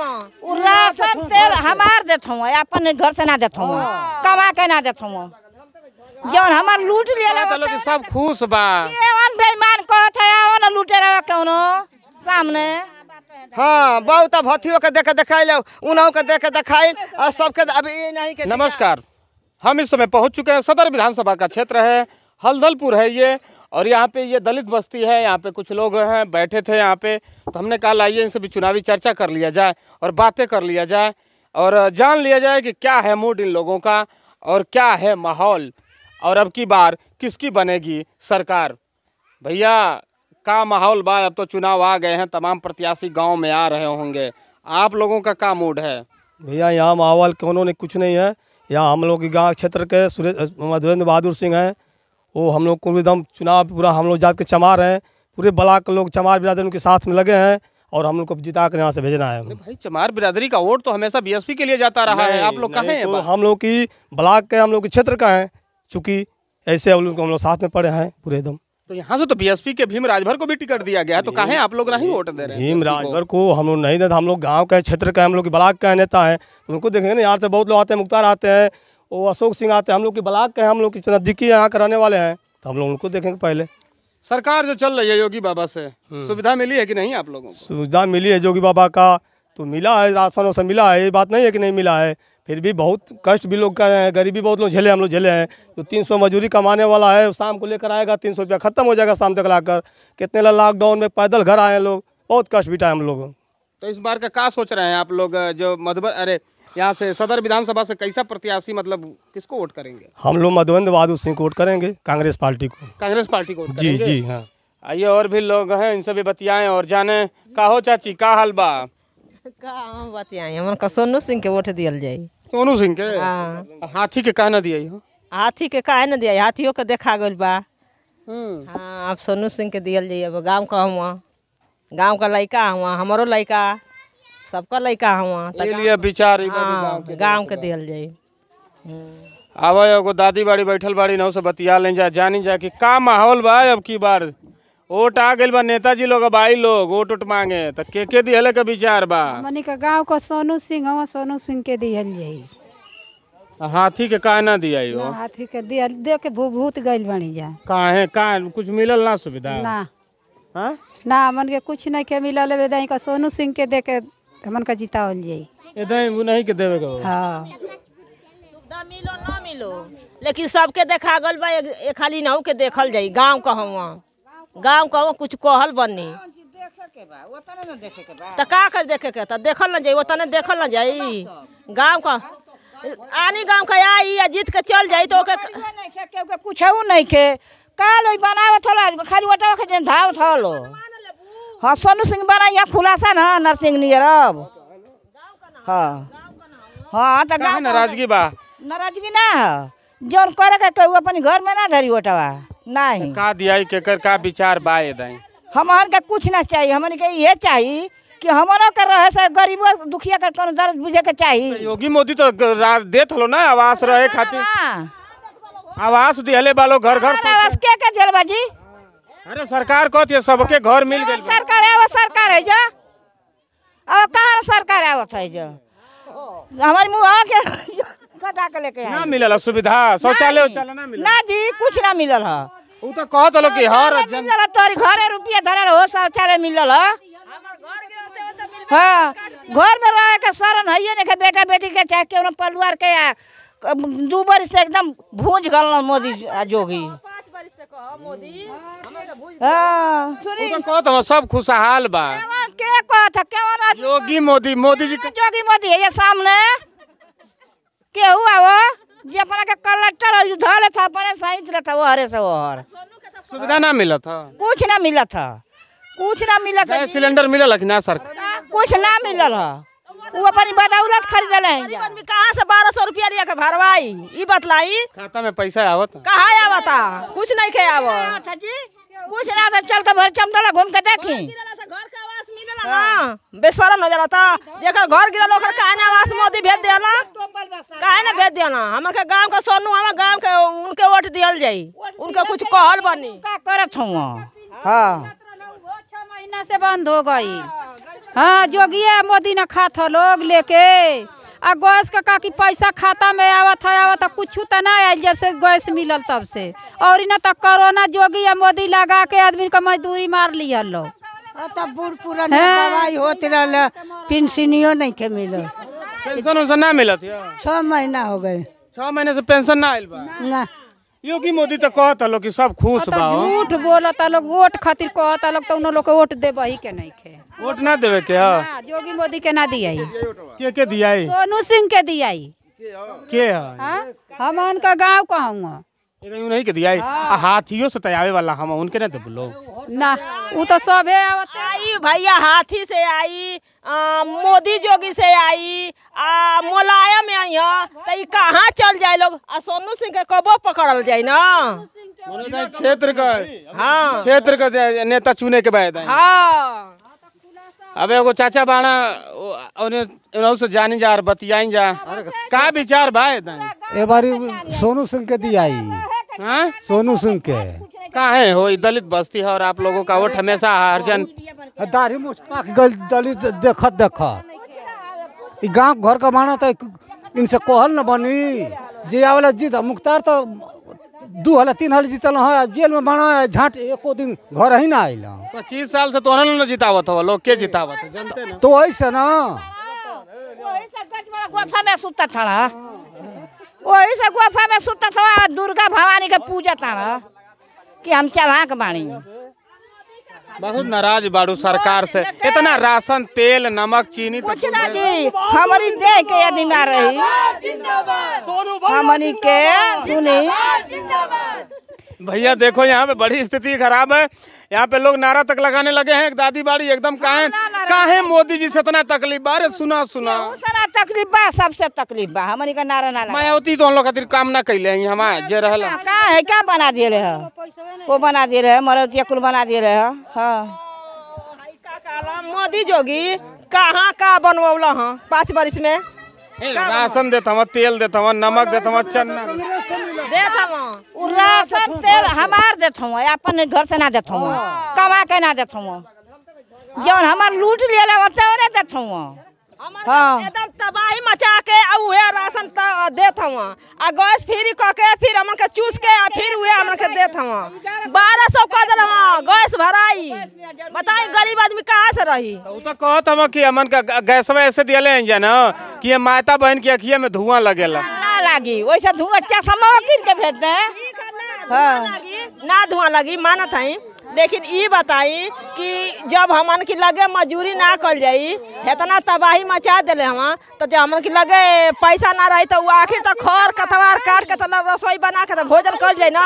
Ration तेल हमार देत हूँ अपन घर से ना देत हूँ कमा के ना देत हूँ जौन हमार लूट लिया तो सब खुश बा ये वन बेईमान कहत है वन लूटे रहा कौनो सामने हाँ बहुत भथियो के देखे दिखाइल उन्हों के देखे दिखाइल और सबके अभी ये नहीं के नमस्कार हम इस समय पहुंच चुके हैं सदर विधानसभा का क्षेत्र है हलदलपुर है ये और यहाँ पे ये दलित बस्ती है यहाँ पे कुछ लोग हैं बैठे थे यहाँ पे तो हमने कहा लाइए इनसे भी चुनावी चर्चा कर लिया जाए और बातें कर लिया जाए और जान लिया जाए कि क्या है मूड इन लोगों का और क्या है माहौल और अब की बार किसकी बनेगी सरकार भैया का माहौल बा अब तो चुनाव आ गए हैं तमाम प्रत्याशी गाँव में आ रहे होंगे आप लोगों का क्या मूड है भैया यहाँ माहौल कौनों ने कुछ नहीं है यहाँ हम लोग गाँव क्षेत्र के सुरेश मधुरेंद्र बहादुर सिंह हैं वो हम लोग को एकदम चुनाव पूरा हम लोग जात के चमार हैं पूरे ब्लाक के लोग चमार बिरादरी उनके साथ में लगे हैं और हम लोग को जिता कर यहाँ से भेजना है भाई चमार बिरादरी का वोट तो हमेशा बीएसपी के लिए जाता रहा है आप लोग कहाँ तो हम लोग की ब्लाक के हम लोग के क्षेत्र का है चूँकि ऐसे हम लोग हम लोग साथ में पड़े हैं पूरे एकदम तो यहाँ से तो बीएसपी के भीम राजभर को भी टिकट दिया गया तो कहा आप लोग नहीं वोट दे रहे भीम तो राजभर को हम लोग नहीं देते हम लोग गाँव का क्षेत्र का हम लोग ब्लाक का नेता है तो उनको देखेंगे ना यहाँ से बहुत लोग आते हैं मुख्तार आते हैं वो अशोक सिंह आते हैं हम लोग के ब्लाक के हैं हम लोग की नज़दीकी यहाँ कराने वाले हैं तो हम लोग उनको देखेंगे पहले सरकार जो चल रही है योगी बाबा से हम्म। सुविधा मिली है कि नहीं आप लोगों को सुविधा मिली है योगी बाबा का तो मिला है राशन वासन मिला है ये बात नहीं है कि नहीं मिला है फिर भी बहुत कष्ट भी लोग कर रहे हैं गरीबी बहुत लोग झेले हम लोग झेले हैं जो तो तीन सौ मजदूरी कमाने वाला है शाम को लेकर आएगा तीन सौ रुपया खत्म हो जाएगा शाम तक लाकर कितने लॉकडाउन में पैदल घर आए लोग बहुत कष्ट बिटाए हम लोग तो इस बार का क्या सोच रहे हैं आप लोग जो मधुबन अरे यहाँ से सदर विधानसभा से कैसा प्रत्याशी मतलब किसको वोट करेंगे हम लोग मधुबंद बहादुर सिंह को वोट करेंगे कांग्रेस पार्टी को कांग्रेस पार्टी को जी जी हाँ आइए और भी लोग हैं इनसे भी बतियाए और जाने का हो चाची का हाल बा सोनू सिंह के वोट दियल जाये सोनू सिंह के हाथी के कहना न हाथी के काहे न हाथियों के देखा गल बा हम्म। हाँ अब सोनू सिंह के दिया जाये अब गाँव का हुआ गाँव का लड़का हुआ हमारो लड़का सबका लड़का हुआ विचार तो हाँ, गाँव के दिल जाये अब एगो दादी बाड़ी बैठल बाड़ी नौ से बतिया ले जा जानी जा कि का माहौल बा अब की बार वोट आ गए बा नेताजी लोग अब लोग वोट उट मांगे तो के के दिहल के विचार बा मनी का गांव का सोनू सिंह हवा सोनू सिंह के दिहल जाए हाथी के का ना दिया हो हाथी के दिया दे के भूभूत गइल बनी जा है का कुछ मिलल ना सुविधा ना हां ना मन के कुछ नहीं के मिलल बेदाई का सोनू सिंह के दे के हमन का जीता हो जाई एदे वो नहीं के देवे हां सुविधा मिलो ना मिलो लेकिन सबके देखा गल बा एक खाली नाउ के देखल जाई गांव कहवा गांव कहवा कुछ कहल बनी तो का कर देखे के तो देखल ना जाई ओतने देखल ना जाई गांव का आनी गांव का आई या जीत के चल जाई तो के के के कुछ हो नहीं के काल बनावत होला खाली ओटा के धाव थलो हाँ सोनू सिंह यहाँ खुलासा ना नरसिंह नियर अब हाँ हाँ तो गाँव नाराजगी बा नाराजगी ना जौन कर के घर में ना धरी ओटवा नहीं का दिया के कर का विचार बाए दई दाई हमार के कुछ ना चाहिए हमन के ये चाहिए कि हमन के रहे से गरीब दुखिया के कोनो दर्द बुझे के चाहिए तो योगी मोदी तो राज देत हलो ना आवास रहे खातिर आवास दिहले बालो घर घर आवास के के जेल जी अरे सरकार कहती तो है सबके घर मिल हाँ, गए सरकार है वो सरकार है जो अब कहाँ सरकार आवत है जो हमारे मुँह आके कटा के लेके ना मिलल सुविधा शौचालय चलना ना मिलल ना जी कुछ ना मिलल है उ तो कहत लोग कि हाँ, हर जन मिलल तोरी घरे रुपया धरल हो शौचालय मिलल है हाँ घर में रह के शरण है नहीं बेटा बेटी के चाहे के परिवार के डूबर से एकदम भूज गल मोदी जोगी मोदी हाँ, तो, हाँ। तो सब खुशहाल बा के कहत योगी मोदी मोदी जी योगी मोदी है ये सामने के हुआ वो ये अपना के कलेक्टर धरे था अपने साइंस ले था वो हरे से वो हर सुविधा ना मिला था कुछ ना मिला था कुछ ना मिला था सिलेंडर मिला ना सर कुछ ना मिला था वो अपनी बदौलत खरीद है कहाँ से बारह सौ रुपया लिया के भरवाई ई बतलाई खाता में पैसा आवत कहाँ आवत कुछ नहीं खे आव कुछ ना तो चल के भर चमटला घूम के देखी हाँ। बेसरन हो जाला था जेकर घर गिरल ओकर काहे ना आवास मोदी भेज देना काहे ना भेज देना हमर के गांव का सोनू हमर गांव के उनके वोट दियल जाई उनका कुछ कहल बनी का करत हूं हां 6 महीना से बंद हो गई हाँ जोगी है मोदी न खा था लोग लेके आ गैस का का कि पैसा खाता में आवत है आवत है कुछ तो ना आयल जब से गैस मिलल तब से और न तो कोरोना जोगी है मोदी लगा के आदमी को मजदूरी मार लिया लो तब बूढ़ पूरा दवाई हाँ। होते रहल पेंशनियो नहीं के मिलो पेंशन उनसे ना मिला मिलत छह महीना हो गए छह महीने से पेंशन ना आयल बा ना योगी मोदी तो कहत लोग कि सब खुश बा झूठ बोलत लोग वोट खातिर कहत लोग तो उन लोग के वोट देबही के नहीं के वोट ना देवे क्या योगी मोदी के ना दिया के के दिया सोनू सिंह के दिया के हाँ? हम उनका गाँव कहूँगा नहीं के दिया हाँ। हाथियों से तयावे वाला हम उनके ना देव तो लोग ना वो तो सब है आई भैया हाथी से आई मोदी जोगी से आई आ मुलायम आई है तो कहाँ चल जाए लोग आ सोनू सिंह के कबो पकड़ल जाए ना क्षेत्र का हाँ क्षेत्र का नेता चुने के बाद हाँ अबे एगो चाचा बाड़ा उन्हें से जानी जा बतिया जा हाँ, का विचार भाई ए बारी सोनू सिंह के दियाई तो हाँ सोनू सिंह के कहाँ है हो दलित बस्ती है और आप हाँ, लोगों का वोट हमेशा हर जन गल दलित देख देख गांव घर का माना तो इनसे कोहल न बनी जे आवेला जीत मुख्तार तो दू हल तीन हल जीतल हाँ जेल में बना है झाँट एको दिन घर ही ना अल पच्चीस साल से तो ना जितावत हो लोग के जितावत तो ऐसे ना गोफा में सुता था वही से गोफा में सुता दुर्गा भवानी के पूजा था कि हम चलाक बानी बहुत नाराज बाड़ू सरकार से इतना राशन तेल नमक चीनी तो हमारी दे के यदि ना रही हमारी के सुनी भैया देखो यहाँ पे बड़ी स्थिति खराब है यहाँ पे लोग नारा तक लगाने लगे हैं दादी बाड़ी एकदम कहा काहे है मोदी जी से इतना तकलीफ बा सुना सुना तकलीफ बा सबसे तकलीफ बा हमारी का नारा ना मायावती तो हम लोग खातिर काम ना कैले हमारे जे रहल का है क्या बना दिए रहे वो बना दिए रहे मरौतिया कुल बना दिए रहे हाँ। मोदी जोगी कहाँ कहाँ बनवा हाँ पाँच बरिस में राशन देता हूँ तेल देता हूँ नमक हाँ, देता हूँ चना देता हूँ राशन तेल हमार देता हूँ अपन घर से ना देता हूँ हाँ। कमा के ना देता हूँ जौन हमार लूट लिया ले वो देता हूँ हाँ मचा के वह राशन देत हवा आ गैस फ्री कह के फिर हम चूस के फिर वह हमन के देत हवा बारह सौ कह दिल गैस भराई बताई गरीब आदमी कहाँ से रही तो हम कि हमन का गैसवा ऐसे दिल इंजन कि माता बहन के अखिया में धुआं लगे लागी वैसे धुआं अच्छा समोकिन के भेज दे हाँ ना धुआं लगी मानत है लेकिन ये बताई कि जब हमन की लगे मजूरी ना कर जाई इतना तबाही मचा दिले हम तो जब हमन की लगे पैसा ना रही तो वो आखिर तक खर कतवार काट के तब रसोई बना के भोजन कर जाए ना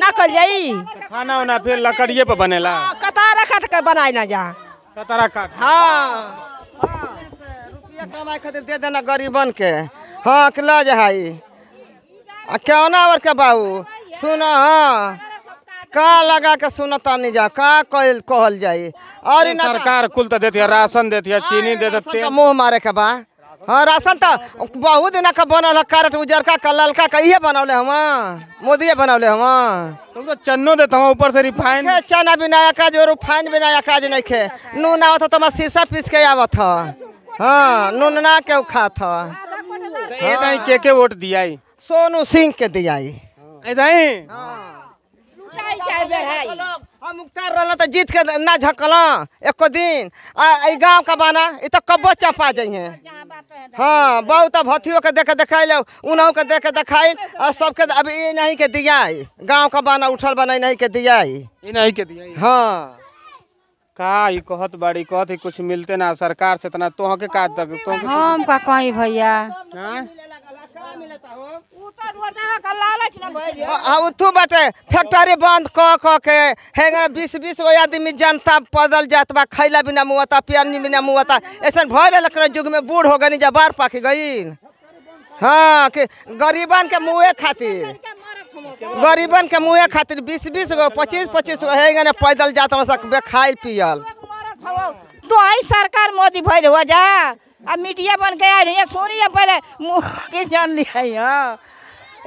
ना कर जाई खाना उना फिर लकड़िए पर बनेला हाँ, कतारा काट के बनाए ना जा कतारा काट हाँ रुपया कमाए खातिर दे देना गरीबन के हाँ अकेला जहाई क्या होना और क्या बाबू सुना हाँ का लगा के सुनता नहीं जा का कहल कहल जाए और सरकार कुल तो देती है राशन देती है चीनी दे देती है मुँह मारे के बा हाँ राशन तो बहुत दिन का बनल है कारट उजरका का ललका का इे बनौले हम मोदी बनौले हम तो चन्नो देता हूँ ऊपर से रिफाइन चना बिना का जो रिफाइन बिना काज नहीं खे नून आवत तो मैं शीशा पीस के आवत हाँ नून ना के खात तो के के वोट दियाई सोनू सिंह के दियाई हाँ। चाय मुख्तार तो जीत के ना झकल एको दिन आ गांव का बाना तो कब्बो चपा जइहे हाँ बहुत भथियो के देख देखाइल उनहू के देख देखाइल सबके अब ये नहीं के दियाई गांव का बाना उठल बना नहीं के दियाई ये नहीं के दियाई हाँ का ही कहत बड़ी कहत ही कुछ मिलते ना सरकार से इतना तो के का तक तो हम का कहीं भैया हाँ? तू बटे फैक्ट्री बंद क क के हेगा बीस बीस गो आदमी जनता पैदल जात बा खैला बिना मुआता पियानी बिना मुआता ऐसा भय रखने युग में बूढ़ हो गई जब बार पाक गई हाँ कि गरीबन के मुँह खातिर गरीबन के मुँह खातिर बीस बीस गो पच्चीस पच्चीस गो हेगा ना पैदल जात बेखाई पियल तो आई सरकार मोदी भर हो जा अब मीडिया बन के गया है सोनी पर मुँह के जान लिया है हाँ।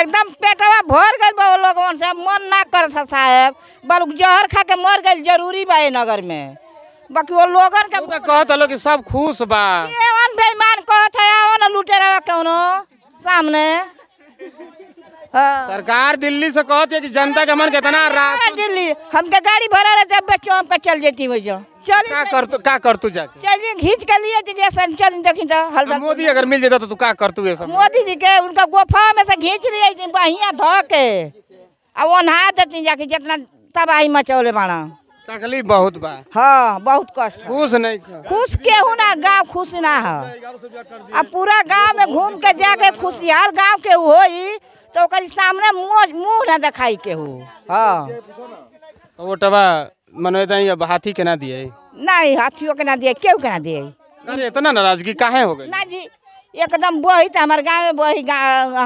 एकदम पेटवा भर गए बा लोग मन ना कर साहेब बल जहर खा के मर गए जरूरी बा नगर में बाकी वो लोगन के तो लोग सब खुश बा एवन बेईमान कहत है ओन लुटेरा कौनो सामने हाँ। सरकार दिल्ली से कहत है कि जनता के मन कितना हाँ, राहत दिल्ली के गाड़ी भरा रहे जब बच्चों हमका चल जाती वजह मोदी अगर मिल जाता तो तू का कर मोदी जी के उनका गुफा में से खींच लिए बहिया धो के अब ओन्हा देती जाके जितना तबाही मचौले बाड़ा तकलीफ बहुत बा हाँ बहुत कष्ट खुश नहीं खुश केहू ना गांव खुश ना है अब पूरा गांव में घूम के जाके खुशियार गांव के हो तो सामने मुंह मुँह ना दिखाई केहू हाँ तो वो टबा मनो अब हाथी के ना दिए नहीं हाथियों के ना दिए क्यों के ना दिए अरे इतना नाराजगी कहाँ हो गई ना जी एकदम बही तो हमारे गाँव में बही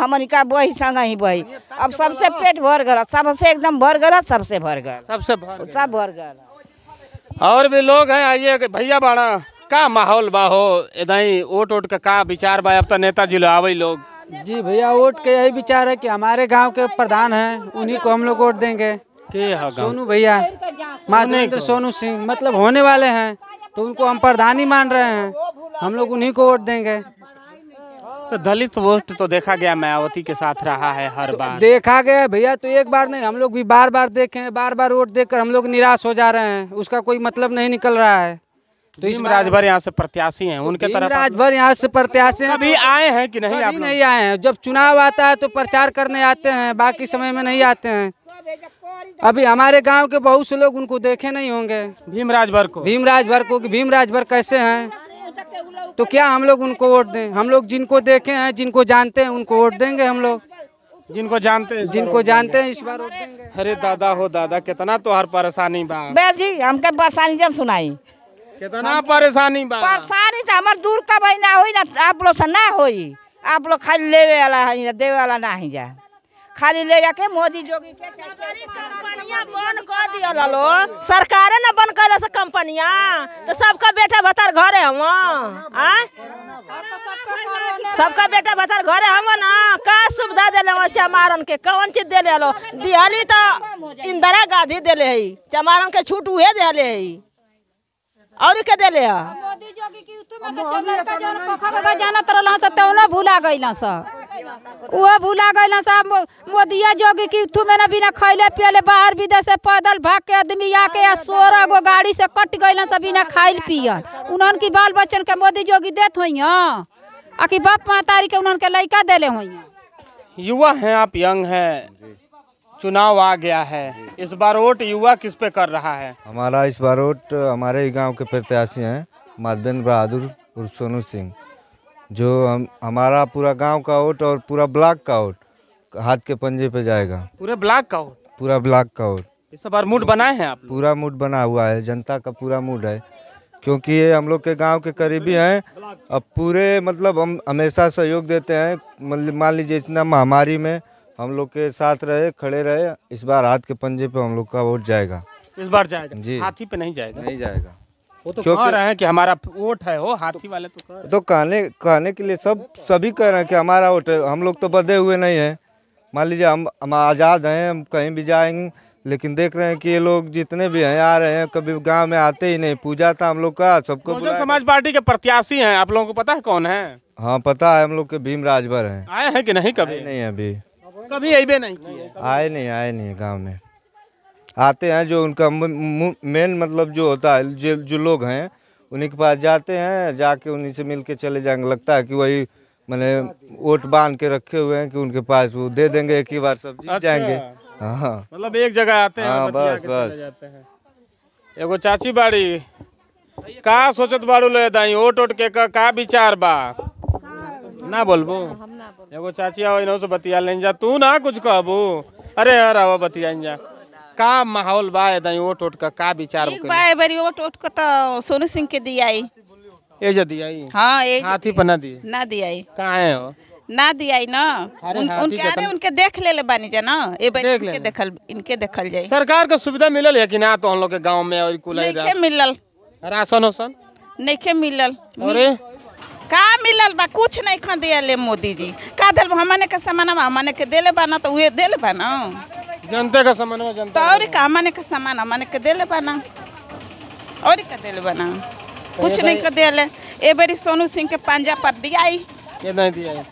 हमारी का बही संग ही बही अब तो सबसे पेट भर गल सबसे एकदम भर गल सबसे भर गल सबसे भर सब भर गल और भी लोग हैं आइए भैया बाड़ा का माहौल बा हो इदाई वोट वोट का विचार बा अब तो नेताजी लो आवे लोग जी भैया वोट के यही विचार है कि हमारे गांव के प्रधान हैं उन्हीं को हम लोग वोट देंगे सोनू भैया माधवेंद्र तो सोनू सिंह मतलब होने वाले हैं तो उनको हम प्रधानी मान रहे हैं हम लोग उन्हीं को वोट देंगे हाँ। तो दलित वोट तो देखा गया मायावती के साथ रहा है हर तो बार देखा गया भैया तो एक बार नहीं हम लोग भी बार बार देखे हैं बार बार वोट देकर हम लोग निराश हो जा रहे हैं उसका कोई मतलब नहीं निकल रहा है तो इस राजभर यहाँ से प्रत्याशी हैं उनके तरफ राजभर यहाँ से प्रत्याशी हैं अभी आए हैं कि नहीं आप नहीं आए हैं जब चुनाव आता है तो प्रचार करने आते हैं बाकी समय में नहीं आते हैं अभी हमारे गांव के बहुत से लोग उनको देखे नहीं होंगे भीमराज भर को भीमराज भर को भीमराज भर कैसे हैं तो क्या हम लोग उनको वोट दें हम लोग जिनको देखे हैं जिनको जानते हैं उनको वोट देंगे हम लोग जिनको जानते हैं जिनको जानते हैं इस बार वोट अरे दादा हो दादा कितना तो हर परेशानी जी हमके परेशानी जब सुनाई कितना परेशानी परेशानी तो हमारे दूर का भाई ना हो ना आप लोग से ना हो आप लोग खाली ले वाला है दे वाला ना ही जाए खाली ले जाके मोदी जोगी के लो सरकारे बंद कर कंपनिया तो सबका बेटा भतार घरे हम सबका बेटा भतार घरे हम ना का सुविधा दिल चमारन के कौन चीज दिले दिहली तो, तो इंदिरा गांधी दिले चमारन के छूट उहे दिले और के देले मोदी जोगी की तू में चल जान का स भूला स भूला स जोगी की में बिना खाइले पियले बाहर विदेश से पैदल भाग के आदमी आके आ सोरा गो गाड़ी से कट गइला स बिना खाइल पियल उनन की बाल बच्चन के मोदी जोगी देत होइया आ कि बाप मातारी के उनन के लइका देले होइया युवा हैं आप यंग हैं चुनाव आ गया है इस बार वोट युवा किस पे कर रहा है हमारा इस बार वोट हमारे गांव गाँव के प्रत्याशी हैं माधवेंद्र बहादुर और सोनू सिंह जो हम हमारा पूरा गांव का वोट और पूरा ब्लॉक का वोट हाथ के पंजे पे जाएगा पूरे ब्लॉक का वोट पूरा ब्लॉक का वोट इस बार मूड बनाए हैं आप पूरा मूड बना हुआ है जनता का पूरा मूड है क्योंकि ये हम लोग के गांव के करीबी हैं अब पूरे मतलब हम हमेशा सहयोग देते हैं मतलब मान लीजिए इतना महामारी में हम लोग के साथ रहे खड़े रहे इस बार हाथ के पंजे पे हम लोग का वोट जाएगा इस बार जाएगा जी हाथी पे नहीं जाएगा नहीं जाएगा वो तो कह रहे हैं कि हमारा वोट है हो हाथी वाले तो कह तो कहने कहने के लिए सब सभी कह रहे हैं कि हमारा वोट है हम लोग तो बधे हुए नहीं है मान लीजिए हम हम आज़ाद हैं हम कहीं भी जाएंगे लेकिन देख रहे हैं कि ये लोग जितने भी हैं आ रहे हैं कभी गांव में आते ही नहीं पूजा था हम लोग का सबको समाज पार्टी के प्रत्याशी हैं आप लोगों को पता है कौन है हाँ पता है हम लोग के भीम राजभर हैं आए हैं कि नहीं कभी नहीं अभी कभी आई नहीं आए नहीं आए नहीं गाँव में आते हैं जो उनका मेन मतलब जो होता है जो जो लोग हैं उन्हीं के पास जाते हैं जाके उन्हीं से मिल के चले जाएंगे लगता है कि वही मैंने वोट बांध के रखे हुए हैं कि उनके पास वो दे देंगे एक ही बार सब जीत अच्छा। जाएंगे हाँ मतलब एक जगह आते हैं हाँ बस बस एगो चाची बाड़ी का सोचत बाड़ू ले दाई वोट वोट के का, का विचार बा हाँ। ना बोलबो हम ना एगो चाची आओ इनों से बतिया लेन जा तू ना कुछ कहबू अरे यार आओ बतिया जा का माहौल बा दई ओट ओट का का विचार के बा बरी ओट ओट का तो सोनू सिंह के दियाई ए जे दियाई हां ए हाथी पर ना दिए ना दियाई काहे हो ना दियाई ना उन, उनके अरे उनके देख ले ले बानी जा ना ए बरी देख इनके देखल इनके देखल जाई सरकार का सुविधा मिलल है कि ना तो हम लोग के गांव में और कुल नहीं मिलल राशन ओसन नहीं के मिलल अरे का मिलल बा कुछ नहीं खन दिया ले मोदी जी का दिल हमने के सामान हमने के देले बा ना तो उहे देले बा ना जनता का सामान जनता और का हमने के समान हमने के देले बा ना और का देले बा ना कुछ तो नहीं कर दिया ए बारी सोनू सिंह के पंजा पर दिया ये नहीं दिया